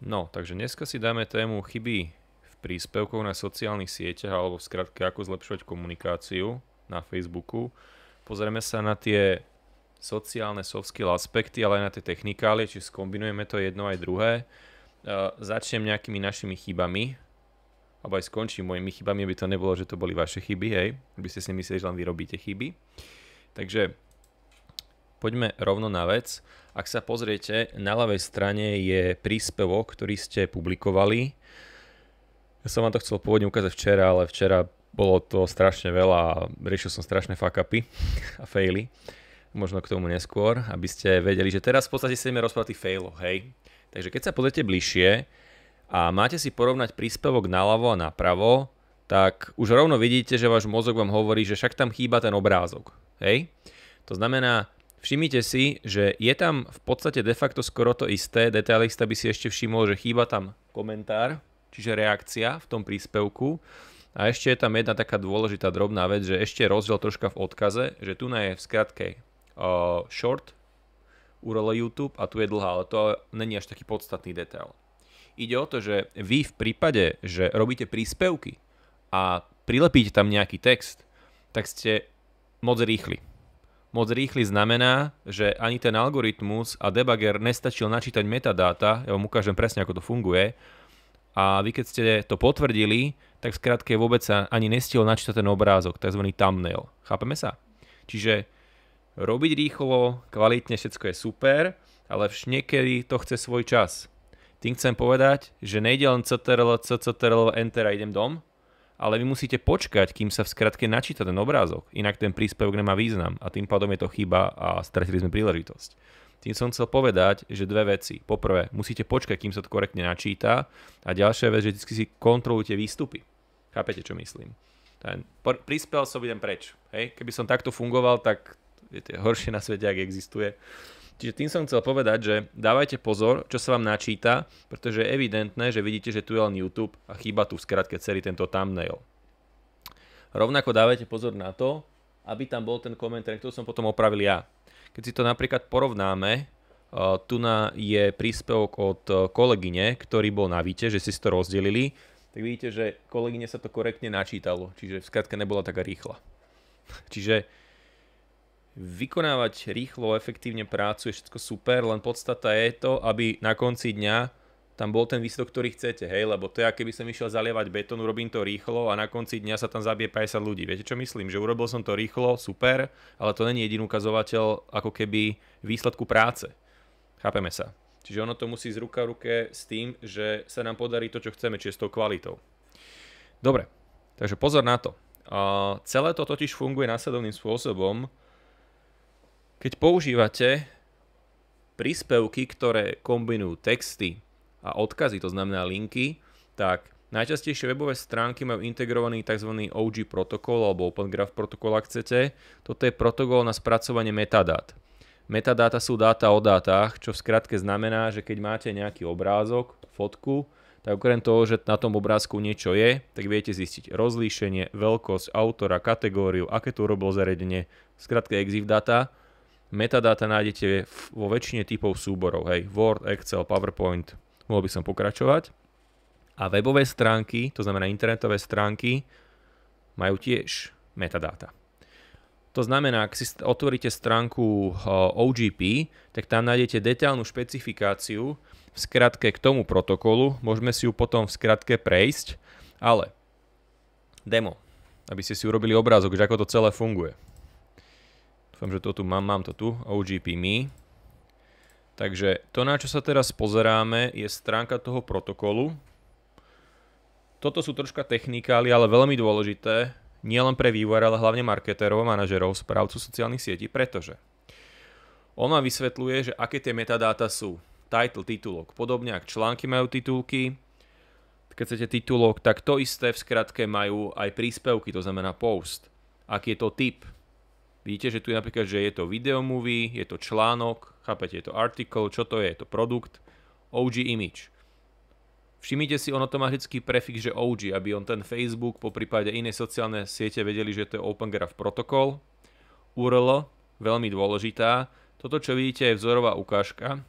No, takže dneska si dáme tému chyby v príspevkoch na sociálnych sieťach alebo v skratke ako zlepšovať komunikáciu na Facebooku. Pozrieme sa na tie sociálne soft skill aspekty, ale aj na tie technikálie, či skombinujeme to jedno aj druhé. Uh, začnem nejakými našimi chybami, alebo aj skončím mojimi chybami, aby to nebolo, že to boli vaše chyby, hej, aby ste si mysleli, že len vy robíte chyby. Takže poďme rovno na vec. Ak sa pozriete, na ľavej strane je príspevok, ktorý ste publikovali. Ja som vám to chcel pôvodne ukázať včera, ale včera bolo to strašne veľa a riešil som strašné fuck-upy a faily. Možno k tomu neskôr, aby ste vedeli, že teraz v podstate ideme rozprávať tých failov, hej. Takže keď sa pozriete bližšie a máte si porovnať príspevok naľavo a napravo, tak už rovno vidíte, že váš mozog vám hovorí, že však tam chýba ten obrázok. Hej? To znamená, Všimnite si, že je tam v podstate de facto skoro to isté. Detailista by si ešte všimol, že chýba tam komentár, čiže reakcia v tom príspevku. A ešte je tam jedna taká dôležitá drobná vec, že ešte je rozdiel troška v odkaze, že tu je v skratke uh, short URL YouTube a tu je dlhá, ale to není až taký podstatný detail. Ide o to, že vy v prípade, že robíte príspevky a prilepíte tam nejaký text, tak ste moc rýchli Moc rýchly znamená, že ani ten algoritmus a debugger nestačil načítať metadáta, ja vám ukážem presne, ako to funguje, a vy keď ste to potvrdili, tak skrátke vôbec sa ani nestihol načítať ten obrázok, tzv. thumbnail. Chápeme sa? Čiže robiť rýchlo, kvalitne, všetko je super, ale niekedy to chce svoj čas. Tým chcem povedať, že nejde len CTRL, CCTRL, Enter a idem dom, ale vy musíte počkať, kým sa v skratke načíta ten obrázok, inak ten príspevok nemá význam a tým pádom je to chyba a stratili sme príležitosť. Tým som chcel povedať, že dve veci. Poprvé, musíte počkať, kým sa to korektne načíta a ďalšia vec, že vždy si kontrolujte výstupy. Chápete, čo myslím? Ten prispel som idem preč. Hej? Keby som takto fungoval, tak je horšie na svete, ak existuje. Čiže tým som chcel povedať, že dávajte pozor, čo sa vám načíta, pretože je evidentné, že vidíte, že tu je len YouTube a chýba tu v skratke celý tento thumbnail. Rovnako dávajte pozor na to, aby tam bol ten komentár, ktorý som potom opravil ja. Keď si to napríklad porovnáme, eh, tu je príspevok od eh, kolegyne, ktorý bol na víte, že si to rozdelili, tak vidíte, že kolegyne sa to korektne načítalo, čiže v skratke nebola taká rýchla. čiže vykonávať rýchlo, efektívne prácu, je všetko super, len podstata je to, aby na konci dňa tam bol ten výsledok, ktorý chcete, hej, lebo to ak keby som išiel zalievať betón, urobím to rýchlo a na konci dňa sa tam zabije 50 ľudí. Viete, čo myslím? Že urobil som to rýchlo, super, ale to není jediný ukazovateľ ako keby výsledku práce. Chápeme sa. Čiže ono to musí z ruka v ruke s tým, že sa nám podarí to, čo chceme, čiže s tou kvalitou. Dobre, takže pozor na to. Uh, celé to totiž funguje následovným spôsobom. Keď používate príspevky, ktoré kombinujú texty a odkazy, to znamená linky, tak najčastejšie webové stránky majú integrovaný tzv. OG protokol alebo Open Graph protokol, ak chcete. Toto je protokol na spracovanie metadát. Metadáta sú dáta o dátach, čo v skratke znamená, že keď máte nejaký obrázok, fotku, tak okrem toho, že na tom obrázku niečo je, tak viete zistiť rozlíšenie, veľkosť, autora, kategóriu, aké to urobil zariadenie, skratke EXIF data Metadáta nájdete vo väčšine typov súborov, hej, Word, Excel, PowerPoint, mohol by som pokračovať. A webové stránky, to znamená internetové stránky, majú tiež metadáta. To znamená, ak si otvoríte stránku e, OGP, tak tam nájdete detailnú špecifikáciu v skratke k tomu protokolu. Môžeme si ju potom v skratke prejsť, ale demo, aby ste si urobili obrázok, že ako to celé funguje. Dúfam, že to tu mám, mám to tu, OGP Me. Takže to, na čo sa teraz pozeráme, je stránka toho protokolu. Toto sú troška technikály, ale veľmi dôležité, nielen pre vývojera, ale hlavne marketerov, manažerov, správcu sociálnych sietí, pretože on vám vysvetľuje, že aké tie metadáta sú. Title, titulok, podobne ak články majú titulky, keď chcete titulok, tak to isté v skratke majú aj príspevky, to znamená post. Aký je to typ, Vidíte, že tu je napríklad, že je to movie, je to článok, chápete, je to article, čo to je, je to produkt, OG image. Všimnite si, ono to má vždycky prefix, že OG, aby on ten Facebook, po prípade iné sociálne siete vedeli, že to je Open Graph protokol. URL, veľmi dôležitá. Toto, čo vidíte, je vzorová ukážka,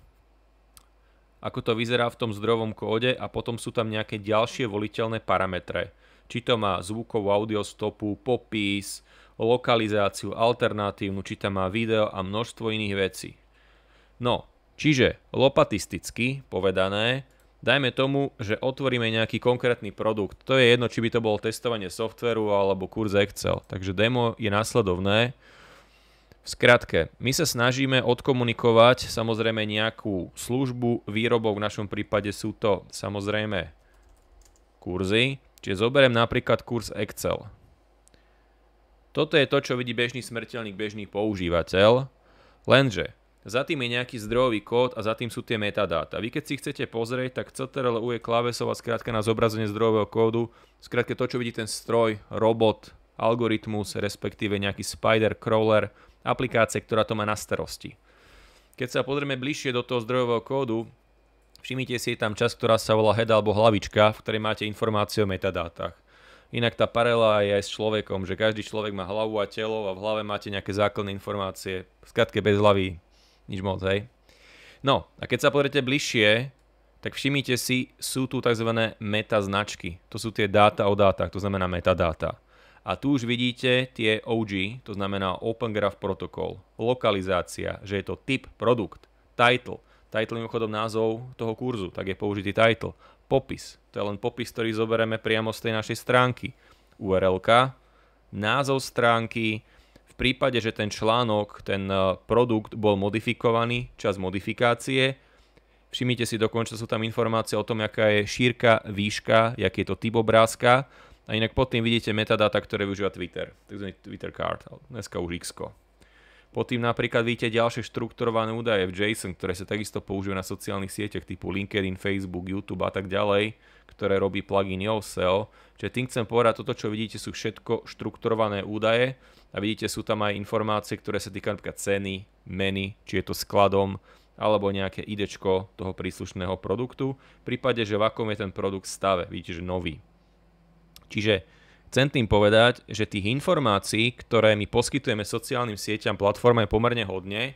ako to vyzerá v tom zdrojovom kóde a potom sú tam nejaké ďalšie voliteľné parametre. Či to má zvukovú audio stopu, popis, lokalizáciu alternatívnu, či tam má video a množstvo iných vecí. No, čiže lopatisticky povedané, dajme tomu, že otvoríme nejaký konkrétny produkt. To je jedno, či by to bolo testovanie softveru alebo kurz Excel. Takže demo je následovné. V skratke, my sa snažíme odkomunikovať samozrejme nejakú službu výrobov, v našom prípade sú to samozrejme kurzy, čiže zoberiem napríklad kurz Excel. Toto je to, čo vidí bežný smrteľník, bežný používateľ, lenže za tým je nejaký zdrojový kód a za tým sú tie metadáta. Vy keď si chcete pozrieť, tak CTRLU je klávesová skrátka na zobrazenie zdrojového kódu, skrátka to, čo vidí ten stroj, robot, algoritmus, respektíve nejaký spider crawler, aplikácie, ktorá to má na starosti. Keď sa pozrieme bližšie do toho zdrojového kódu, všimnite si je tam časť, ktorá sa volá head alebo hlavička, v ktorej máte informácie o metadátach. Inak tá paralela je aj s človekom, že každý človek má hlavu a telo a v hlave máte nejaké základné informácie. V skratke bez hlavy nič moc, hej. No a keď sa pozriete bližšie, tak všimnite si, sú tu tzv. meta značky. To sú tie dáta o dátach, to znamená metadáta. A tu už vidíte tie OG, to znamená Open Graph Protocol, lokalizácia, že je to typ, produkt, title. Title je mimochodom názov toho kurzu, tak je použitý title popis. To je len popis, ktorý zoberieme priamo z tej našej stránky. url názov stránky, v prípade, že ten článok, ten e, produkt bol modifikovaný, čas modifikácie, všimnite si dokonca sú tam informácie o tom, aká je šírka, výška, jaký je to typ obrázka a inak pod tým vidíte metadata, ktoré využíva Twitter, takzvaný Twitter card, dneska už x -ko. Potom napríklad vidíte ďalšie štrukturované údaje v JSON, ktoré sa takisto používajú na sociálnych sieťach typu LinkedIn, Facebook, YouTube a tak ďalej, ktoré robí plugin YoSeo. E Čiže tým chcem povedať, toto čo vidíte sú všetko štrukturované údaje a vidíte sú tam aj informácie, ktoré sa týkajú napríklad ceny, meny, či je to skladom, alebo nejaké idečko toho príslušného produktu, v prípade, že v akom je ten produkt stave, vidíte, že nový. Čiže Chcem tým povedať, že tých informácií, ktoré my poskytujeme sociálnym sieťam, platforme je pomerne hodne.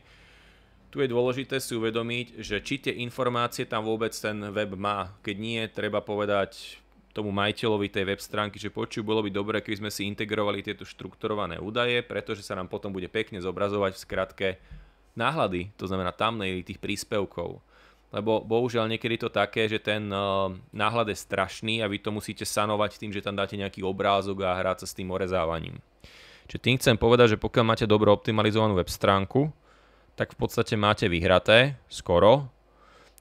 Tu je dôležité si uvedomiť, že či tie informácie tam vôbec ten web má. Keď nie, treba povedať tomu majiteľovi tej web stránky, že počuj, bolo by dobre, keby sme si integrovali tieto štrukturované údaje, pretože sa nám potom bude pekne zobrazovať v skratke náhľady, to znamená tamnej tých príspevkov lebo bohužiaľ niekedy to také, že ten eh, náhľad je strašný a vy to musíte sanovať tým, že tam dáte nejaký obrázok a hráť sa s tým orezávaním. Čiže tým chcem povedať, že pokiaľ máte dobro optimalizovanú web stránku, tak v podstate máte vyhraté skoro.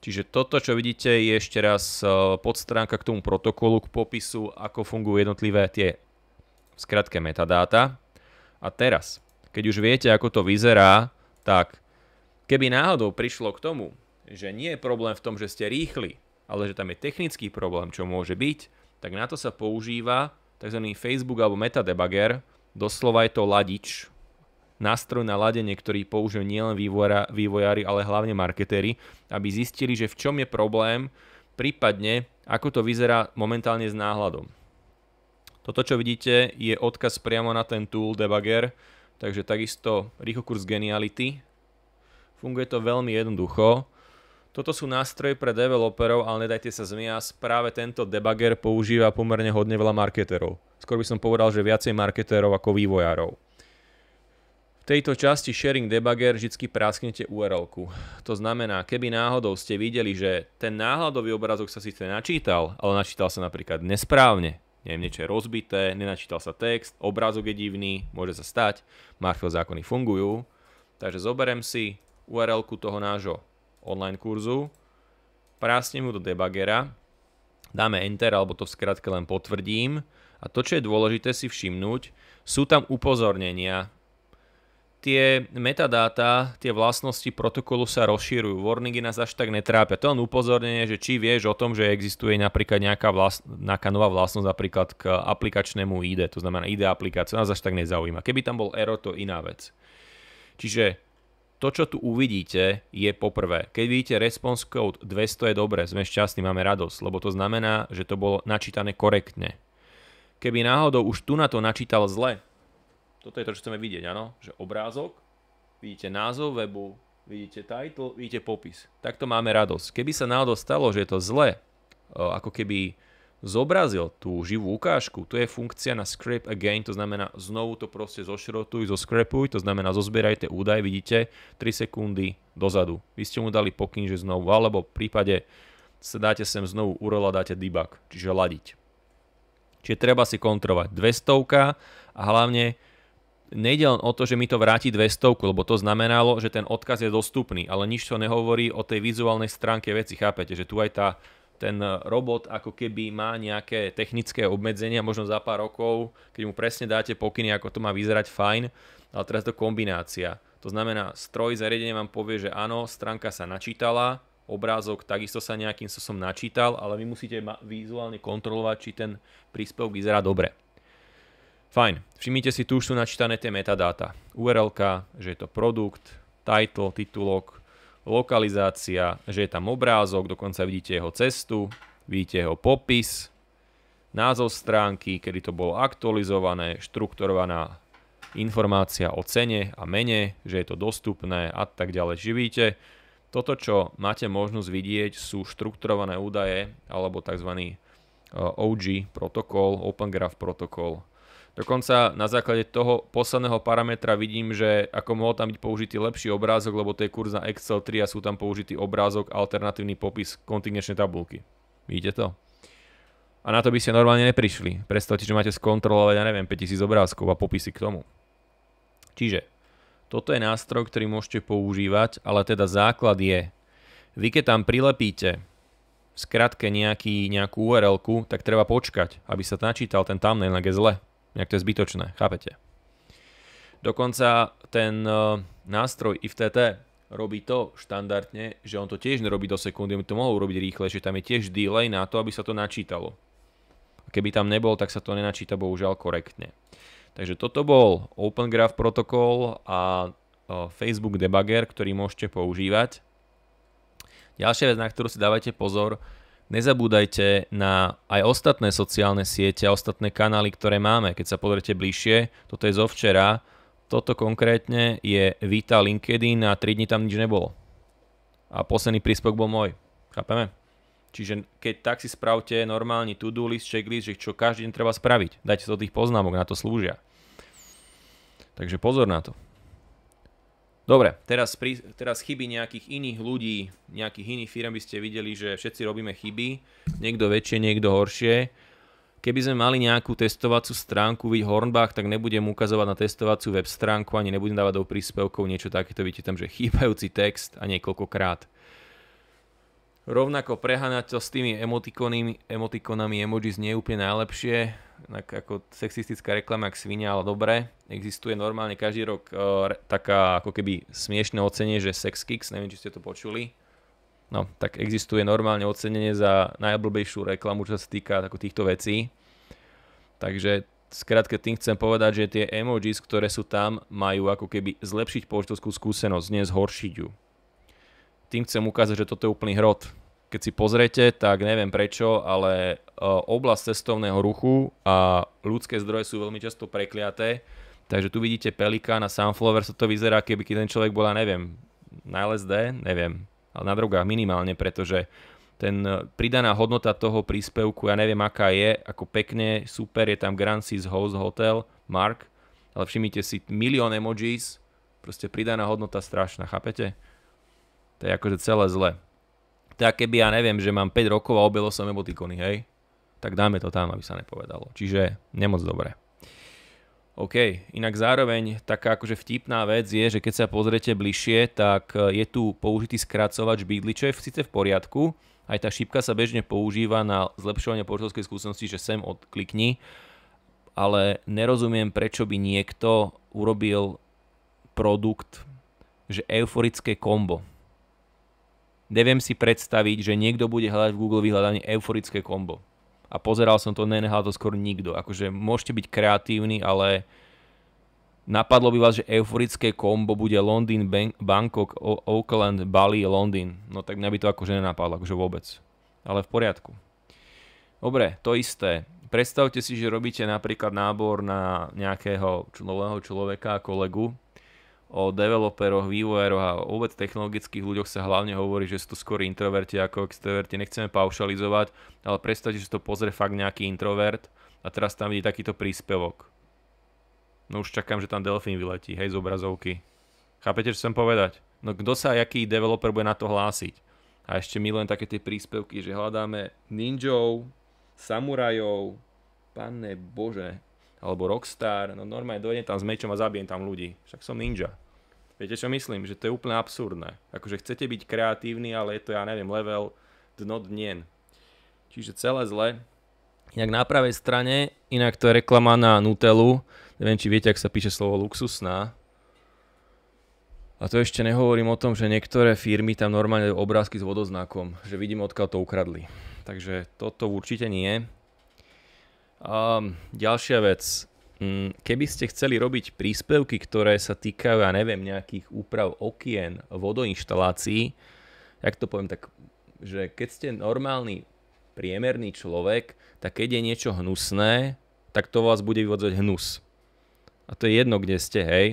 Čiže toto, čo vidíte, je ešte raz eh, podstránka k tomu protokolu, k popisu, ako fungujú jednotlivé tie skratké skratke metadáta. A teraz, keď už viete, ako to vyzerá, tak keby náhodou prišlo k tomu, že nie je problém v tom, že ste rýchli, ale že tam je technický problém, čo môže byť, tak na to sa používa tzv. Facebook alebo Debugger. doslova je to ladič, nástroj na ladenie, ktorý použijú nielen vývojári, ale hlavne marketéri, aby zistili, že v čom je problém, prípadne ako to vyzerá momentálne s náhľadom. Toto, čo vidíte, je odkaz priamo na ten tool debugger, takže takisto rýchlokurs Geniality. Funguje to veľmi jednoducho. Toto sú nástroje pre developerov, ale nedajte sa zmiasť, práve tento debugger používa pomerne hodne veľa marketerov. Skôr by som povedal, že viacej marketerov ako vývojárov. V tejto časti sharing debugger vždy prásknete url -ku. To znamená, keby náhodou ste videli, že ten náhľadový obrazok sa síce načítal, ale načítal sa napríklad nesprávne, neviem, niečo je rozbité, nenačítal sa text, obrázok je divný, môže sa stať, Marfil zákony fungujú, takže zoberem si url toho nášho online kurzu, prásnem ho do debugera, dáme Enter, alebo to v skratke len potvrdím. A to, čo je dôležité si všimnúť, sú tam upozornenia. Tie metadáta, tie vlastnosti protokolu sa rozšírujú. Warningy nás až tak netrápia. To len upozornenie, že či vieš o tom, že existuje napríklad nejaká, vlast, nejaká nová vlastnosť napríklad k aplikačnému ID, to znamená ID aplikácia, nás až tak nezaujíma. Keby tam bol error, to iná vec. Čiže to, čo tu uvidíte, je poprvé. Keď vidíte response code 200 je dobre, sme šťastní, máme radosť, lebo to znamená, že to bolo načítané korektne. Keby náhodou už tu na to načítal zle, toto je to, čo chceme vidieť, áno? Že obrázok, vidíte názov webu, vidíte title, vidíte popis. Takto máme radosť. Keby sa náhodou stalo, že je to zle, ako keby zobrazil tú živú ukážku. Tu je funkcia na scrape again, to znamená znovu to proste zošrotuj, zoskrepuj, to znamená zozbieraj tie údaje, vidíte, 3 sekundy dozadu. Vy ste mu dali pokyn, že znovu, alebo v prípade sa dáte sem znovu URL a dáte debug, čiže ladiť. Čiže treba si kontrolovať 200 a hlavne nejde len o to, že mi to vráti 200, lebo to znamenalo, že ten odkaz je dostupný, ale nič to nehovorí o tej vizuálnej stránke veci, chápete, že tu aj tá ten eh, robot ako keby má nejaké technické obmedzenia, možno za pár rokov, keď mu presne dáte pokyny, ako to má vyzerať, fajn, ale teraz to kombinácia. To znamená, stroj zariadenie vám povie, že áno, stránka sa načítala, obrázok takisto sa nejakým som načítal, ale vy musíte vizuálne kontrolovať, či ten príspevok vyzerá dobre. Fajn, všimnite si, tu už sú načítané tie metadáta. URL, že je to produkt, title, titulok, lokalizácia, že je tam obrázok, dokonca vidíte jeho cestu, vidíte jeho popis, názov stránky, kedy to bolo aktualizované, štrukturovaná informácia o cene a mene, že je to dostupné a tak ďalej. Živíte, toto, čo máte možnosť vidieť, sú štrukturované údaje alebo tzv. Eh, OG protokol, Open Graph protokol, Dokonca na základe toho posledného parametra vidím, že ako mohol tam byť použitý lepší obrázok, lebo to je kurz na Excel 3 a sú tam použitý obrázok, alternatívny popis kontingenčnej tabulky. Vidíte to? A na to by ste normálne neprišli. Predstavte, že máte skontrolovať, ja neviem, 5000 obrázkov a popisy k tomu. Čiže, toto je nástroj, ktorý môžete používať, ale teda základ je, vy keď tam prilepíte v skratke nejaký, nejakú url tak treba počkať, aby sa načítal ten thumbnail, ak je zle. Nejak to je zbytočné, chápete? Dokonca ten e, nástroj IFTT robí to štandardne, že on to tiež nerobí do sekundy, on to mohol urobiť že tam je tiež delay na to, aby sa to načítalo. A keby tam nebol, tak sa to nenačíta bohužiaľ korektne. Takže toto bol Open Graph protokol a e, Facebook debugger, ktorý môžete používať. Ďalšia vec, na ktorú si dávajte pozor, Nezabúdajte na aj ostatné sociálne siete a ostatné kanály, ktoré máme. Keď sa pozrite bližšie, toto je zo včera. Toto konkrétne je Vita LinkedIn a 3 dní tam nič nebolo. A posledný príspevok bol môj. Chápeme? Čiže keď tak si spravte normálny to-do list, checklist, že čo každý deň treba spraviť. Dajte sa do tých poznámok, na to slúžia. Takže pozor na to. Dobre, teraz, pri, teraz chyby nejakých iných ľudí, nejakých iných firm by ste videli, že všetci robíme chyby, niekto väčšie, niekto horšie. Keby sme mali nejakú testovacú stránku, vid Hornbach, tak nebudem ukazovať na testovacú web stránku, ani nebudem dávať do príspevkov niečo takéto, vidíte tam, že chýbajúci text a niekoľkokrát. Rovnako prehanať to s tými emotikonami, emotikonami emojis nie je úplne najlepšie ako sexistická reklama k svinia, ale dobre. Existuje normálne každý rok e, taká ako keby smiešne ocenie, že Sex Kicks, neviem, či ste to počuli. No, tak existuje normálne ocenenie za najblbejšiu reklamu, čo sa týka ako týchto vecí. Takže skrátke tým chcem povedať, že tie emojis, ktoré sú tam, majú ako keby zlepšiť použiteľskú skúsenosť, nie zhoršiť ju. Tým chcem ukázať, že toto je úplný hrot keď si pozrete, tak neviem prečo, ale e, oblasť cestovného ruchu a ľudské zdroje sú veľmi často prekliaté. Takže tu vidíte pelikán a sunflower, sa to vyzerá, keby ten človek bola, neviem, na LSD, neviem, ale na drogách minimálne, pretože ten e, pridaná hodnota toho príspevku, ja neviem aká je, ako pekne, super, je tam Grand Seas House Hotel, Mark, ale všimnite si, milión emojis, proste pridaná hodnota strašná, chápete? To je akože celé zle. To je keby ja neviem, že mám 5 rokov a objelo som emotikony, hej? Tak dáme to tam, aby sa nepovedalo. Čiže nemoc dobre. OK, inak zároveň taká akože vtipná vec je, že keď sa pozriete bližšie, tak e, je tu použitý skracovač bydli, čo je síce v poriadku, aj tá šípka sa bežne používa na zlepšovanie použiteľskej skúsenosti, že sem odklikni, ale nerozumiem, prečo by niekto urobil produkt, že euforické kombo. Neviem si predstaviť, že niekto bude hľadať v Google vyhľadanie euforické kombo. A pozeral som to, nenehal to skoro nikto. Akože môžete byť kreatívni, ale napadlo by vás, že euforické kombo bude Londýn, Bangkok, o- Auckland, Bali, Londýn. No tak mňa by to akože nenapadlo, akože vôbec. Ale v poriadku. Dobre, to isté. Predstavte si, že robíte napríklad nábor na nejakého nového človeka, kolegu, o developeroch, vývojároch a vôbec technologických ľuďoch sa hlavne hovorí, že sú to skôr introverti ako extroverti. Nechceme paušalizovať, ale predstavte, že to pozrie fakt nejaký introvert a teraz tam vidí takýto príspevok. No už čakám, že tam delfín vyletí, hej, z obrazovky. Chápete, čo chcem povedať? No kto sa, aký developer bude na to hlásiť? A ešte my len také tie príspevky, že hľadáme ninjov, samurajov, panne bože, alebo rockstar, no normálne dojdem tam s mečom a zabijem tam ľudí. Však som ninja. Viete, čo myslím? Že to je úplne absurdné. Akože chcete byť kreatívni, ale je to, ja neviem, level dno dnien. Čiže celé zle. Inak na pravej strane, inak to je reklama na Nutellu. Neviem, či viete, ak sa píše slovo luxusná. A to ešte nehovorím o tom, že niektoré firmy tam normálne dajú obrázky s vodoznakom. Že vidím, odkiaľ to ukradli. Takže toto určite nie. Um, ďalšia vec. Mm, keby ste chceli robiť príspevky, ktoré sa týkajú, ja neviem, nejakých úprav okien, vodoinštalácií, jak to poviem tak, že keď ste normálny, priemerný človek, tak keď je niečo hnusné, tak to vás bude vyvodzať hnus. A to je jedno, kde ste, hej.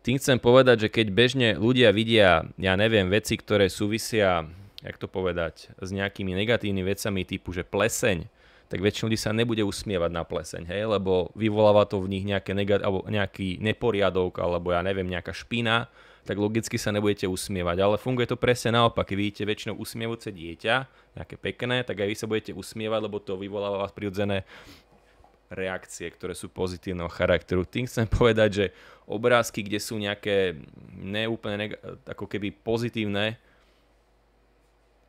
Tým chcem povedať, že keď bežne ľudia vidia, ja neviem, veci, ktoré súvisia, jak to povedať, s nejakými negatívnymi vecami typu, že pleseň, tak väčšinou ľudí sa nebude usmievať na pleseň, hej, lebo vyvoláva to v nich nejaké nega- alebo nejaký neporiadok, alebo ja neviem, nejaká špina, tak logicky sa nebudete usmievať. Ale funguje to presne naopak. Keď vidíte väčšinou usmievajúce dieťa, nejaké pekné, tak aj vy sa budete usmievať, lebo to vyvoláva vás prirodzené reakcie, ktoré sú pozitívneho charakteru. Tým chcem povedať, že obrázky, kde sú nejaké neúplne neg- ako keby pozitívne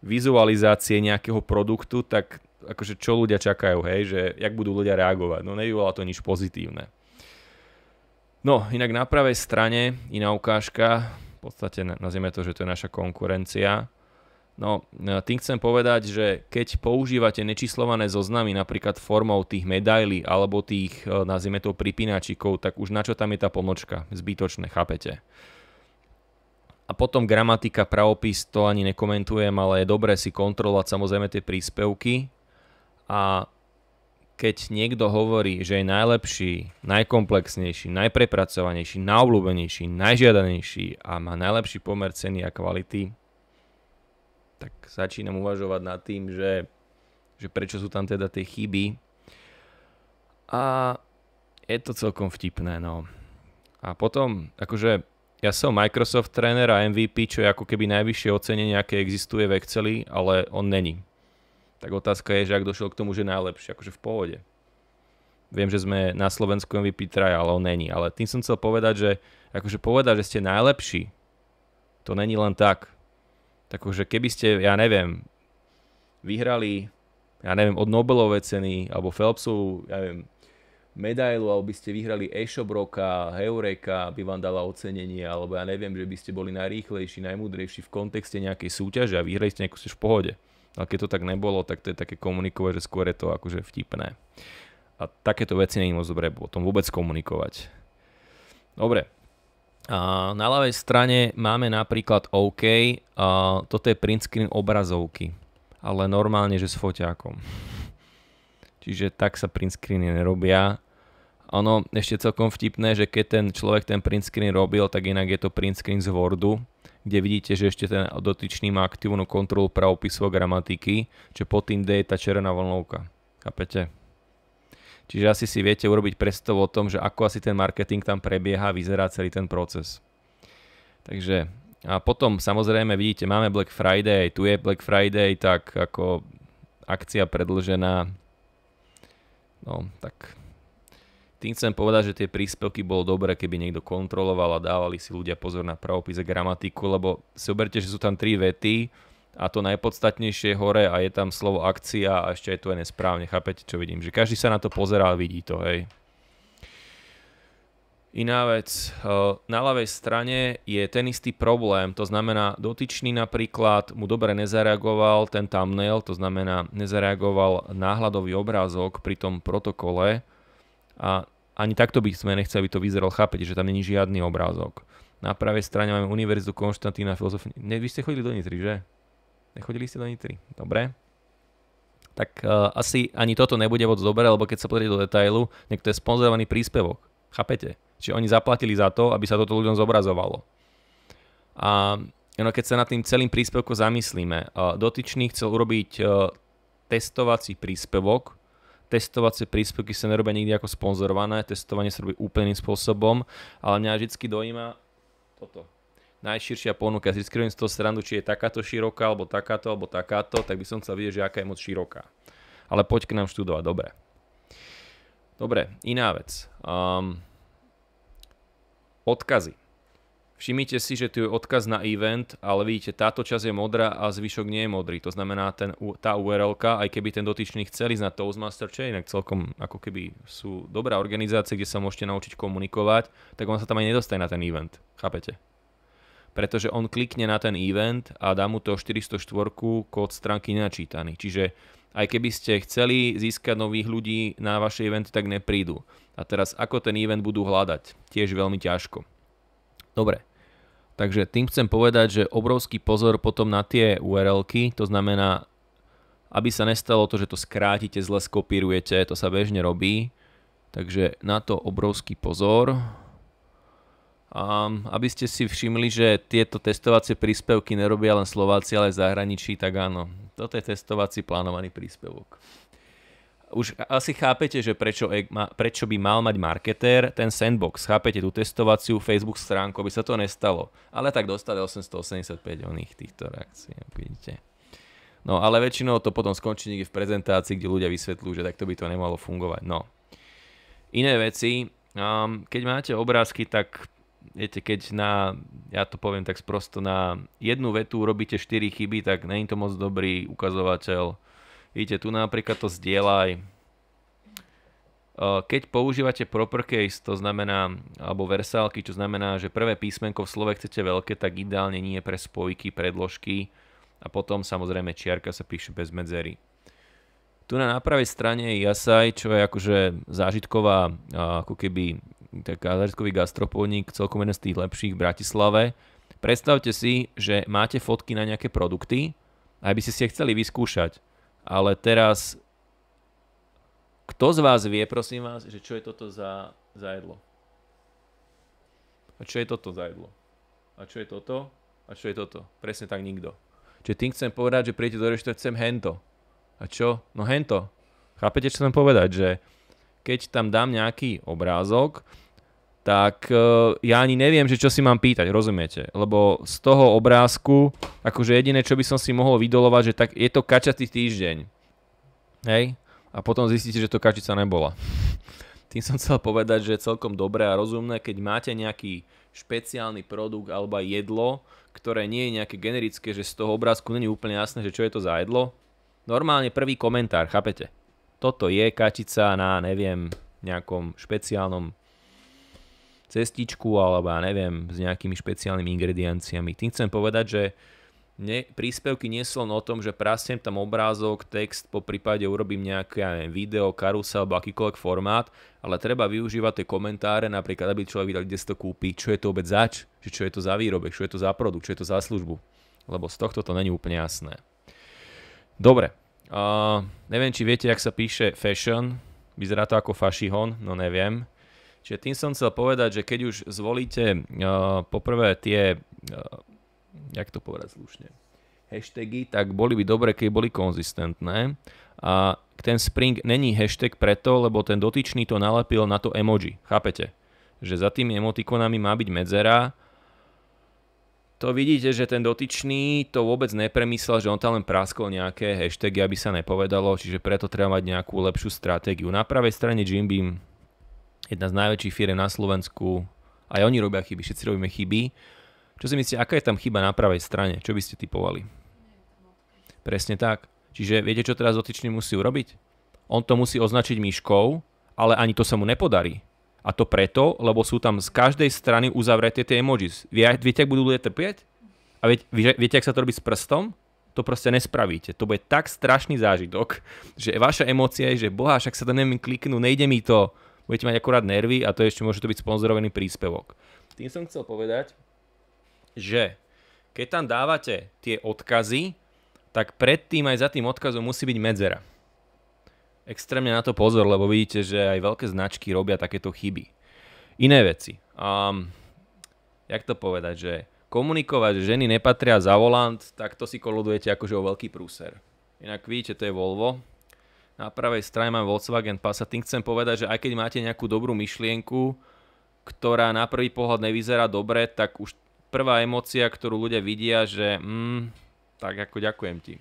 vizualizácie nejakého produktu, tak akože čo ľudia čakajú, hej, že jak budú ľudia reagovať. No nevyvolá to nič pozitívne. No, inak na pravej strane iná ukážka, v podstate nazvime to, že to je naša konkurencia. No, e, tým chcem povedať, že keď používate nečíslované zoznamy napríklad formou tých medailí alebo tých, e, nazvime to, pripínačikov, tak už na čo tam je tá pomočka? Zbytočné, chápete? A potom gramatika, pravopis, to ani nekomentujem, ale je dobré si kontrolovať samozrejme tie príspevky, a keď niekto hovorí, že je najlepší, najkomplexnejší, najprepracovanejší, najobľúbenejší, najžiadanejší a má najlepší pomer ceny a kvality, tak začínam uvažovať nad tým, že, že prečo sú tam teda tie chyby. A je to celkom vtipné, no. A potom, akože ja som Microsoft trainer a MVP, čo je ako keby najvyššie ocenenie, aké existuje v Exceli, ale on není. Tak otázka je, že ak došiel k tomu, že najlepšie, akože v pohode. Viem, že sme na Slovensku MVP traja, ale on není. Ale tým som chcel povedať, že akože povedať, že ste najlepší, to není len tak. Takže akože keby ste, ja neviem, vyhrali, ja neviem, od Nobelovej ceny alebo Phelpsovú, ja neviem, medailu, alebo by ste vyhrali e-shop roka, Heureka by vám dala ocenenie, alebo ja neviem, že by ste boli najrýchlejší, najmúdrejší v kontexte nejakej súťaže a vyhrali ste nejakú ste v pohode. Ale keď to tak nebolo, tak to je také komunikovať, že skôr je to akože vtipné. A takéto veci nie je moc dobré tom vôbec komunikovať. Dobre. A na ľavej strane máme napríklad OK. A toto je print screen obrazovky. Ale normálne, že s foťákom. Čiže tak sa print screeny nerobia ono ešte celkom vtipné, že keď ten človek ten print screen robil, tak inak je to print screen z Wordu, kde vidíte, že ešte ten dotyčný má aktívnu kontrolu pravopisu a gramatiky, čo pod tým D je tá červená voľnovka. Kapete? Čiže asi si viete urobiť predstavu o tom, že ako asi ten marketing tam prebieha a vyzerá celý ten proces. Takže a potom samozrejme vidíte, máme Black Friday, tu je Black Friday, tak ako akcia predlžená. No, tak tým chcem povedať, že tie príspevky bolo dobré, keby niekto kontroloval a dávali si ľudia pozor na pravopis a gramatiku, lebo si oberte, že sú tam tri vety a to najpodstatnejšie je hore a je tam slovo akcia a ešte aj to je nesprávne. Chápete, čo vidím? Že každý sa na to pozerá a vidí to, hej. Iná vec, eh, na ľavej strane je ten istý problém, to znamená dotyčný napríklad mu dobre nezareagoval ten thumbnail, to znamená nezareagoval náhľadový obrázok pri tom protokole a ani takto by sme nechceli, aby to vyzeralo, chápete, že tam není žiadny obrázok. Na pravej strane máme Univerzitu Konštantína filozofie. Ne, vy ste chodili do Nitry, že? Nechodili ste do Nitry? Dobre. Tak uh, asi ani toto nebude moc dobré, lebo keď sa pozrieť do detailu, niekto je sponzorovaný príspevok. Chápete? Čiže oni zaplatili za to, aby sa toto ľuďom zobrazovalo. A no, keď sa nad tým celým príspevkom zamyslíme, uh, dotyčný chcel urobiť uh, testovací príspevok, testovacie príspevky sa nerobia nikdy ako sponzorované, testovanie sa robí úplným spôsobom, ale mňa vždy dojíma toto. Najširšia ponuka, ja si robím z toho srandu, či je takáto široká, alebo takáto, alebo takáto, tak by som chcel vidieť, že aká je moc široká. Ale poď k nám študovať, dobre. Dobre, iná vec. Um, odkazy. Všimnite si, že tu je odkaz na event, ale vidíte, táto časť je modrá a zvyšok nie je modrý. To znamená, ten, tá url aj keby ten dotyčný chcel ísť na Toastmaster, čo je inak celkom ako keby sú dobrá organizácia, kde sa môžete naučiť komunikovať, tak on sa tam aj nedostane na ten event. Chápete? Pretože on klikne na ten event a dá mu to 404 kód stránky nenačítaný. Čiže aj keby ste chceli získať nových ľudí na vaše eventy, tak neprídu. A teraz ako ten event budú hľadať? Tiež veľmi ťažko. Dobre, Takže tým chcem povedať, že obrovský pozor potom na tie URL-ky, to znamená, aby sa nestalo to, že to skrátite, zle skopírujete, to sa bežne robí. Takže na to obrovský pozor. A aby ste si všimli, že tieto testovacie príspevky nerobia len Slováci, ale aj zahraničí, tak áno, toto je testovací plánovaný príspevok už asi chápete, že prečo, e, prečo by mal mať marketér ten sandbox. Chápete tú testovaciu Facebook stránku, aby sa to nestalo. Ale tak dostali 885 oných týchto reakcií, ako vidíte. No ale väčšinou to potom skončí niekde v prezentácii, kde ľudia vysvetľujú, že takto by to nemalo fungovať. No. Iné veci, um, keď máte obrázky, tak viete, keď na, ja to poviem tak sprosto, na jednu vetu robíte 4 chyby, tak není to moc dobrý ukazovateľ Vidíte, tu napríklad to zdieľaj. E, keď používate proper case, to znamená, alebo versálky, čo znamená, že prvé písmenko v slove chcete veľké, tak ideálne nie pre spojky, predložky a potom samozrejme čiarka sa píše bez medzery. Tu na pravej strane je Jasaj, čo je akože zážitková, e, ako keby taká zážitkový gastropónik, celkom jeden z tých lepších v Bratislave. Predstavte si, že máte fotky na nejaké produkty a by ste si ich chceli vyskúšať ale teraz, kto z vás vie, prosím vás, že čo je toto za, za jedlo? A čo je toto za jedlo? A čo je toto? A čo je toto? Presne tak nikto. Čiže tým chcem povedať, že príjete do reštaurácie, chcem hento. A čo? No hento. Chápete, čo chcem povedať? Že keď tam dám nejaký obrázok, tak e, ja ani neviem, že čo si mám pýtať, rozumiete? Lebo z toho obrázku, akože jediné, čo by som si mohol vydolovať, že tak je to kačatý týždeň. Hej? A potom zistíte, že to kačica nebola. Tým som chcel povedať, že je celkom dobré a rozumné, keď máte nejaký špeciálny produkt alebo jedlo, ktoré nie je nejaké generické, že z toho obrázku není úplne jasné, že čo je to za jedlo. Normálne prvý komentár, chápete? Toto je kačica na, neviem, nejakom špeciálnom cestičku alebo ja neviem, s nejakými špeciálnymi ingredienciami. Tým chcem povedať, že ne, príspevky nie sú len o tom, že prasiem tam obrázok, text, po prípade urobím nejaké ja neviem, video, karusel alebo akýkoľvek formát, ale treba využívať tie komentáre, napríklad, aby človek videl, kde si to kúpi, čo je to vôbec zač, čo je to za výrobek, čo je to za produkt, čo je to za službu. Lebo z tohto to není úplne jasné. Dobre, uh, neviem, či viete, jak sa píše fashion, vyzerá to ako fašihon, no neviem. Čiže tým som chcel povedať, že keď už zvolíte uh, poprvé tie, uh, jak to povedať slušne, hashtagy, tak boli by dobre, keď boli konzistentné. A ten Spring není hashtag preto, lebo ten dotyčný to nalepil na to emoji. Chápete? Že za tými emotikonami má byť medzera. To vidíte, že ten dotyčný to vôbec nepremyslel, že on tam len praskol nejaké hashtagy, aby sa nepovedalo, čiže preto treba mať nejakú lepšiu stratégiu. Na pravej strane Beam jedna z najväčších firiem na Slovensku. Aj oni robia chyby, všetci robíme chyby. Čo si myslíte, aká je tam chyba na pravej strane? Čo by ste typovali? Presne tak. Čiže viete, čo teraz dotyčný musí urobiť? On to musí označiť myškou, ale ani to sa mu nepodarí. A to preto, lebo sú tam z každej strany uzavreté tie emojis. Viete, ak budú ľudia trpieť? A viete, viete, ak sa to robí s prstom? to proste nespravíte. To bude tak strašný zážitok, že vaša emócia je, že boha, však sa to neviem kliknú, nejde mi to, budete mať akurát nervy a to ešte môže to byť sponzorovaný príspevok. Tým som chcel povedať, že keď tam dávate tie odkazy, tak predtým aj za tým odkazom musí byť medzera. Extrémne na to pozor, lebo vidíte, že aj veľké značky robia takéto chyby. Iné veci. Um, jak to povedať, že komunikovať, že ženy nepatria za volant, tak to si kolodujete akože o veľký prúser. Inak vidíte, to je Volvo, na pravej strane mám Volkswagen Passat. Tým chcem povedať, že aj keď máte nejakú dobrú myšlienku, ktorá na prvý pohľad nevyzerá dobre, tak už prvá emocia, ktorú ľudia vidia, že mm, tak ako ďakujem ti.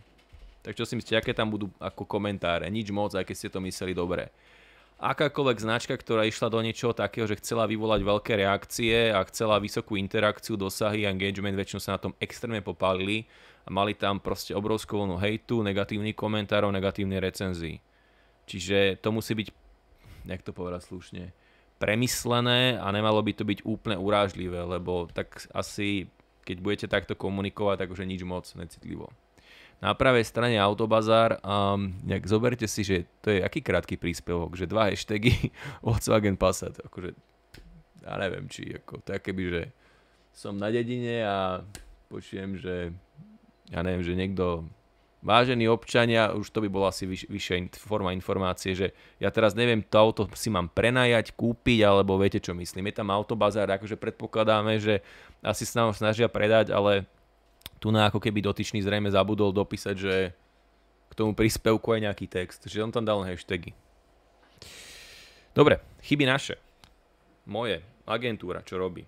Tak čo si myslíte, aké tam budú ako komentáre? Nič moc, aj keď ste to mysleli dobre. Akákoľvek značka, ktorá išla do niečoho takého, že chcela vyvolať veľké reakcie a chcela vysokú interakciu, dosahy a engagement, väčšinou sa na tom extrémne popálili, a mali tam proste obrovskú vlnu hejtu, negatívnych komentárov, negatívnej recenzií. Čiže to musí byť, jak to povedať slušne, premyslené a nemalo by to byť úplne urážlivé, lebo tak asi, keď budete takto komunikovať, tak už je nič moc necitlivo. Na pravej strane Autobazar, um, nejak zoberte si, že to je aký krátky príspevok, že dva hashtagy Volkswagen Passat, akože ja neviem, či ako, to je keby, že som na dedine a počujem, že ja neviem, že niekto, vážení občania, už to by bola asi vyš, vyššia forma informácie, že ja teraz neviem, to auto si mám prenajať, kúpiť, alebo viete, čo myslím. Je tam autobazár, akože predpokladáme, že asi sa nám snažia predať, ale tu na ako keby dotyčný zrejme zabudol dopísať, že k tomu príspevku je nejaký text, že on tam dal hashtagy. Dobre, chyby naše. Moje. Agentúra, čo robí.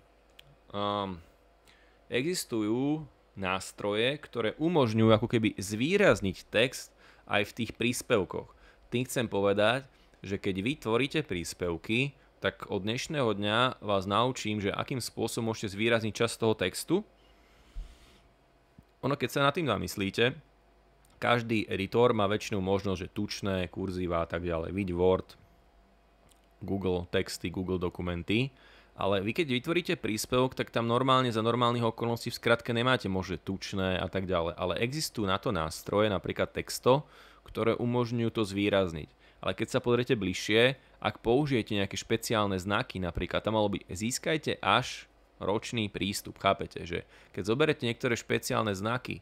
Um, existujú nástroje, ktoré umožňujú ako keby zvýrazniť text aj v tých príspevkoch. Tým chcem povedať, že keď vy tvoríte príspevky, tak od dnešného dňa vás naučím, že akým spôsobom môžete zvýrazniť čas toho textu. Ono, keď sa nad tým zamyslíte, každý editor má väčšinu možnosť, že tučné, kurzíva a tak ďalej, vidť Word, Google texty, Google dokumenty, ale vy keď vytvoríte príspevok, tak tam normálne za normálnych okolností v skratke nemáte možno tučné a tak ďalej, ale existujú na to nástroje, napríklad texto, ktoré umožňujú to zvýrazniť. Ale keď sa pozriete bližšie, ak použijete nejaké špeciálne znaky, napríklad tam malo byť získajte až ročný prístup, chápete, že keď zoberete niektoré špeciálne znaky,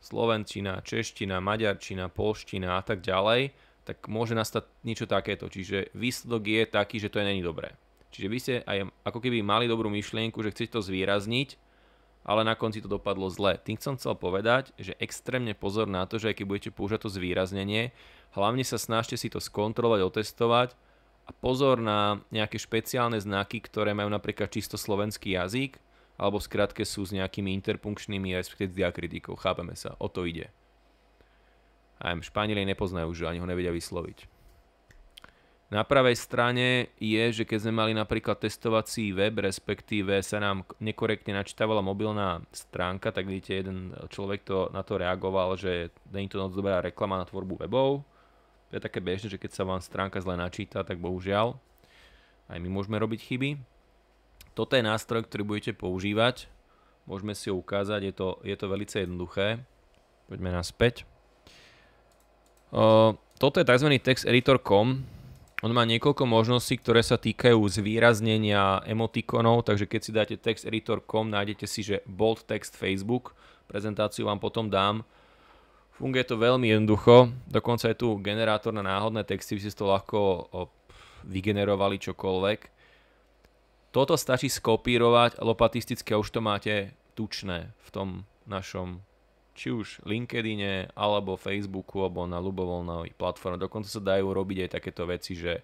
slovenčina, čeština, maďarčina, polština a tak ďalej, tak môže nastať niečo takéto. Čiže výsledok je taký, že to je není dobré. Čiže vy ste aj ako keby mali dobrú myšlienku, že chcete to zvýrazniť, ale na konci to dopadlo zle. Tým som chcel povedať, že extrémne pozor na to, že aj keď budete používať to zvýraznenie, hlavne sa snažte si to skontrolovať, otestovať a pozor na nejaké špeciálne znaky, ktoré majú napríklad čisto slovenský jazyk, alebo skrátke sú s nejakými interpunkčnými s diakritikou. Chápeme sa, o to ide. A Španieli nepoznajú, že ani ho nevedia vysloviť. Na pravej strane je, že keď sme mali napríklad testovací web, respektíve sa nám nekorektne načítavala mobilná stránka, tak vidíte, jeden človek to, na to reagoval, že není to noc dobrá reklama na tvorbu webov. To je také bežné, že keď sa vám stránka zle načíta, tak bohužiaľ aj my môžeme robiť chyby. Toto je nástroj, ktorý budete používať. Môžeme si ho ukázať, je to, je to veľmi jednoduché. Poďme naspäť. Ehm, toto je tzv. texteditor.com on má niekoľko možností, ktoré sa týkajú zvýraznenia emotikonov, takže keď si dáte texteditor.com, nájdete si, že bold text Facebook, prezentáciu vám potom dám. Funguje to veľmi jednoducho, dokonca je tu generátor na náhodné texty, by ste to ľahko vygenerovali čokoľvek. Toto stačí skopírovať lopatisticky a už to máte tučné v tom našom či už LinkedIne, alebo Facebooku, alebo na ľubovoľnej platforme. Dokonca sa dajú robiť aj takéto veci, že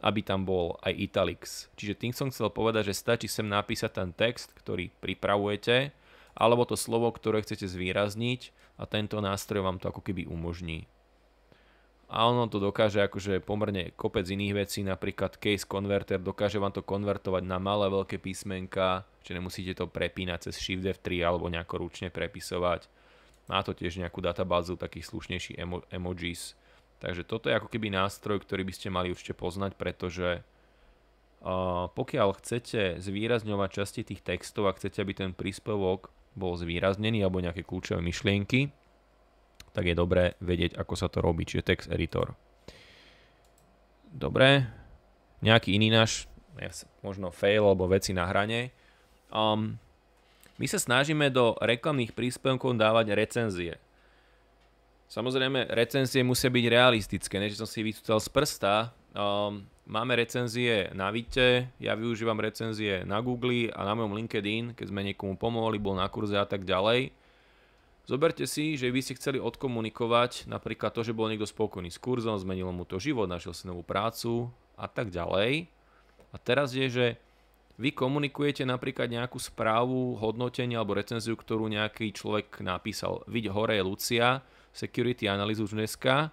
aby tam bol aj italics. Čiže tým som chcel povedať, že stačí sem napísať ten text, ktorý pripravujete, alebo to slovo, ktoré chcete zvýrazniť a tento nástroj vám to ako keby umožní. A ono to dokáže akože pomerne kopec iných vecí, napríklad case converter, dokáže vám to konvertovať na malé veľké písmenka, že nemusíte to prepínať cez Shift F3 alebo nejako ručne prepisovať. Má to tiež nejakú databázu takých slušnejších emo- emojis. Takže toto je ako keby nástroj, ktorý by ste mali určite poznať, pretože uh, pokiaľ chcete zvýrazňovať časti tých textov a chcete, aby ten príspevok bol zvýraznený alebo nejaké kľúčové myšlienky, tak je dobré vedieť, ako sa to robí, čiže text editor. Dobre, nejaký iný náš, možno fail alebo veci na hrane. Um, my sa snažíme do reklamných príspevkov dávať recenzie. Samozrejme, recenzie musia byť realistické, než som si vycúcal z prsta. Um, máme recenzie na Vite, ja využívam recenzie na Google a na mojom LinkedIn, keď sme niekomu pomohli, bol na kurze a tak ďalej. Zoberte si, že vy ste chceli odkomunikovať napríklad to, že bol niekto spokojný s kurzom, zmenilo mu to život, našiel si novú prácu a tak ďalej. A teraz je, že vy komunikujete napríklad nejakú správu, hodnotenie alebo recenziu, ktorú nejaký človek napísal. Vidí hore je Lucia, security analýzu už dneska.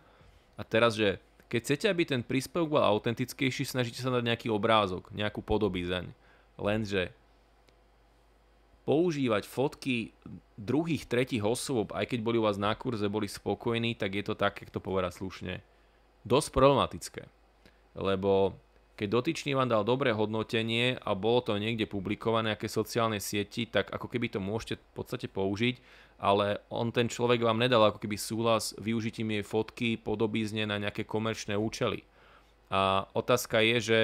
A teraz, že keď chcete, aby ten príspevok bol autentickejší, snažíte sa dať nejaký obrázok, nejakú podobizeň. Lenže používať fotky druhých, tretich osôb, aj keď boli u vás na kurze, boli spokojní, tak je to tak, jak to povedať slušne, dosť problematické. Lebo keď dotyčný vám dal dobré hodnotenie a bolo to niekde publikované, aké sociálne sieti, tak ako keby to môžete v podstate použiť, ale on ten človek vám nedal ako keby súhlas využitím jej fotky, podobizne na nejaké komerčné účely. A otázka je, že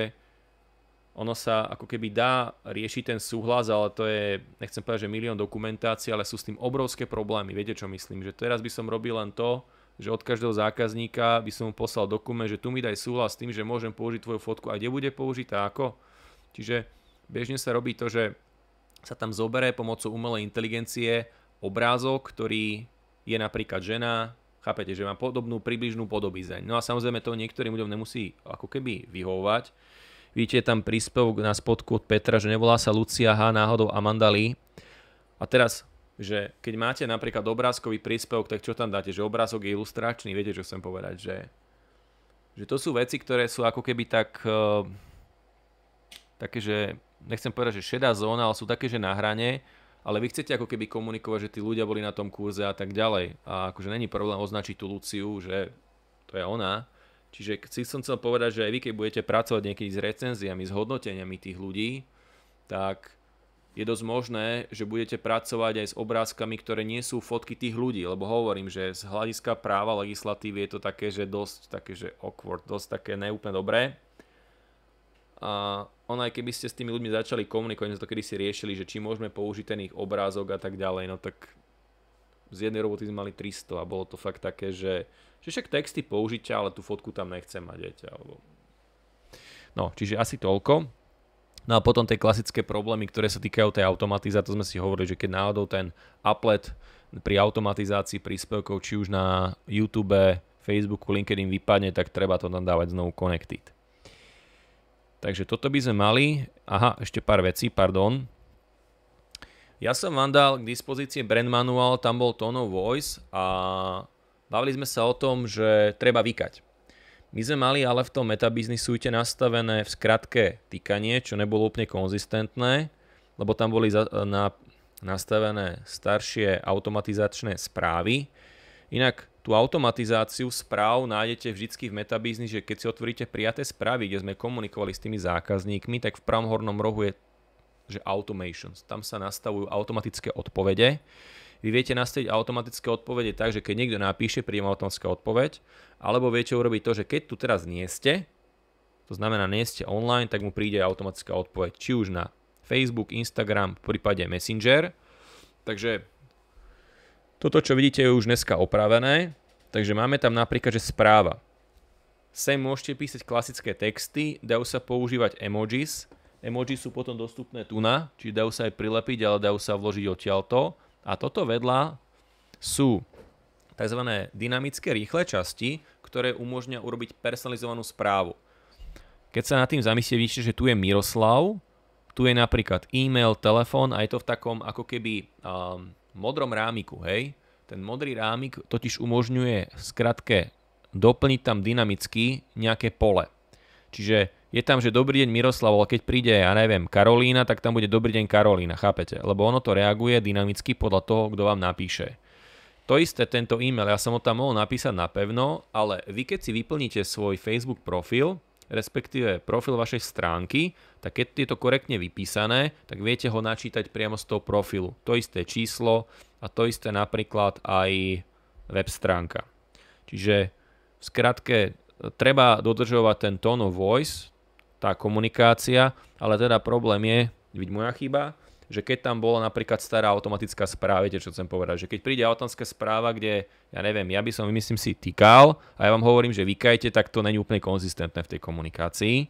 ono sa ako keby dá riešiť ten súhlas, ale to je, nechcem povedať, že milión dokumentácií, ale sú s tým obrovské problémy. Viete, čo myslím? Že teraz by som robil len to, že od každého zákazníka by som mu poslal dokument, že tu mi daj súhlas s tým, že môžem použiť tvoju fotku a kde bude použitá ako. Čiže bežne sa robí to, že sa tam zoberie pomocou umelej inteligencie obrázok, ktorý je napríklad žena, chápete, že má podobnú približnú podobizeň. No a samozrejme to niektorým ľuďom nemusí ako keby vyhovovať. Vidíte tam príspevok na spodku od Petra, že nevolá sa Lucia H. náhodou Lee. A teraz že keď máte napríklad obrázkový príspevok, tak čo tam dáte? Že obrázok je ilustračný, viete, čo chcem povedať? Že, že to sú veci, ktoré sú ako keby tak... Uh, také, že nechcem povedať, že šedá zóna, ale sú také, že na hrane, ale vy chcete ako keby komunikovať, že tí ľudia boli na tom kurze a tak ďalej. A akože není problém označiť tú Luciu, že to je ona. Čiže si som chcel povedať, že aj vy, keď budete pracovať niekedy s recenziami, s hodnoteniami tých ľudí, tak je dosť možné, že budete pracovať aj s obrázkami, ktoré nie sú fotky tých ľudí, lebo hovorím, že z hľadiska práva legislatívy je to také, že dosť také, že awkward, dosť také neúplne dobré. A ono aj keby ste s tými ľuďmi začali komunikovať, to kedy si riešili, že či môžeme použiť ten ich obrázok a tak ďalej, no tak z jednej roboty sme mali 300 a bolo to fakt také, že, že však texty použite, ale tú fotku tam nechcem mať, alebo... No, čiže asi toľko. No a potom tie klasické problémy, ktoré sa týkajú tej automatizácie, to sme si hovorili, že keď náhodou ten applet pri automatizácii príspevkov, či už na YouTube, Facebooku, LinkedIn vypadne, tak treba to tam dávať znovu connected. Takže toto by sme mali. Aha, ešte pár vecí, pardon. Ja som vám dal k dispozícii brand manuál, tam bol tone of voice a bavili sme sa o tom, že treba vykať. My sme mali ale v tom metabiznis nastavené v skratke týkanie, čo nebolo úplne konzistentné, lebo tam boli za, na, nastavené staršie automatizačné správy. Inak tú automatizáciu správ nájdete vždy v metabiznis, že keď si otvoríte prijaté správy, kde sme komunikovali s tými zákazníkmi, tak v pravom hornom rohu je že automations. Tam sa nastavujú automatické odpovede. Vy viete nastaviť automatické odpovede tak, že keď niekto napíše, príjem automatická odpoveď, alebo viete urobiť to, že keď tu teraz nie ste, to znamená nie ste online, tak mu príde automatická odpoveď, či už na Facebook, Instagram, v prípade Messenger. Takže toto, čo vidíte, je už dneska opravené. Takže máme tam napríklad, že správa. Sem môžete písať klasické texty, dajú sa používať emojis. Emoji sú potom dostupné tu na, či dajú sa aj prilepiť, ale dajú sa vložiť odtiaľto. A toto vedľa sú tzv. dynamické rýchle časti, ktoré umožňa urobiť personalizovanú správu. Keď sa nad tým zamyslíte, vidíte, že tu je Miroslav, tu je napríklad e-mail, telefón a je to v takom ako keby um, modrom rámiku, hej? Ten modrý rámik totiž umožňuje v skratke doplniť tam dynamicky nejaké pole. Čiže je tam, že dobrý deň Miroslav, ale keď príde, ja neviem, Karolína, tak tam bude dobrý deň Karolína, chápete? Lebo ono to reaguje dynamicky podľa toho, kto vám napíše. To isté tento e-mail, ja som ho tam mohol napísať napevno, ale vy keď si vyplníte svoj Facebook profil, respektíve profil vašej stránky, tak keď je to korektne vypísané, tak viete ho načítať priamo z toho profilu. To isté číslo a to isté napríklad aj web stránka. Čiže v skratke, treba dodržovať ten tone of voice, tá komunikácia, ale teda problém je, vidť moja chyba, že keď tam bola napríklad stará automatická správa, viete čo chcem povedať, že keď príde automatická správa, kde, ja neviem, ja by som, myslím si, týkal a ja vám hovorím, že vykajte, tak to není úplne konzistentné v tej komunikácii.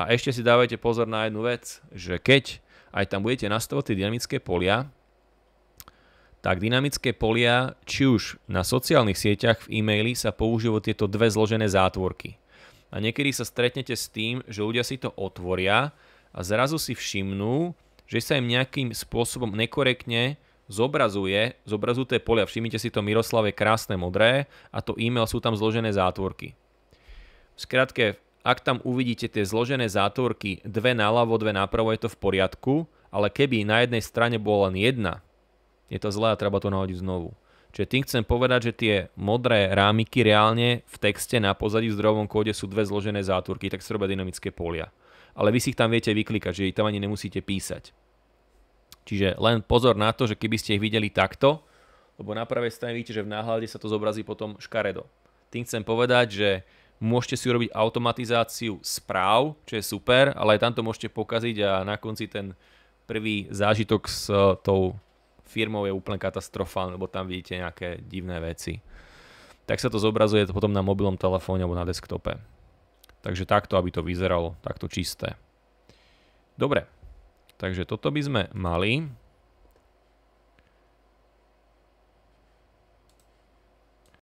A ešte si dávajte pozor na jednu vec, že keď aj tam budete nastavovať tie dynamické polia, tak dynamické polia, či už na sociálnych sieťach, v e-maili sa používajú tieto dve zložené zátvorky a niekedy sa stretnete s tým, že ľudia si to otvoria a zrazu si všimnú, že sa im nejakým spôsobom nekorektne zobrazuje, zobrazujú tie polia. Všimnite si to Miroslave krásne modré a to e-mail sú tam zložené zátvorky. V skratke, ak tam uvidíte tie zložené zátvorky dve naľavo, dve napravo, je to v poriadku, ale keby na jednej strane bola len jedna, je to zlé a treba to nahodiť znovu. Čiže tým chcem povedať, že tie modré rámiky reálne v texte na pozadí v zdrojovom kóde sú dve zložené zátvorky, tak sa robia dynamické polia. Ale vy si ich tam viete vyklikať, že ich tam ani nemusíte písať. Čiže len pozor na to, že keby ste ich videli takto, lebo na pravej strane vidíte, že v náhľade sa to zobrazí potom škaredo. Tým chcem povedať, že môžete si urobiť automatizáciu správ, čo je super, ale aj tamto môžete pokaziť a na konci ten prvý zážitok s e, tou firmou je úplne katastrofálne, lebo tam vidíte nejaké divné veci. Tak sa to zobrazuje potom na mobilnom telefóne alebo na desktope. Takže takto, aby to vyzeralo, takto čisté. Dobre, takže toto by sme mali.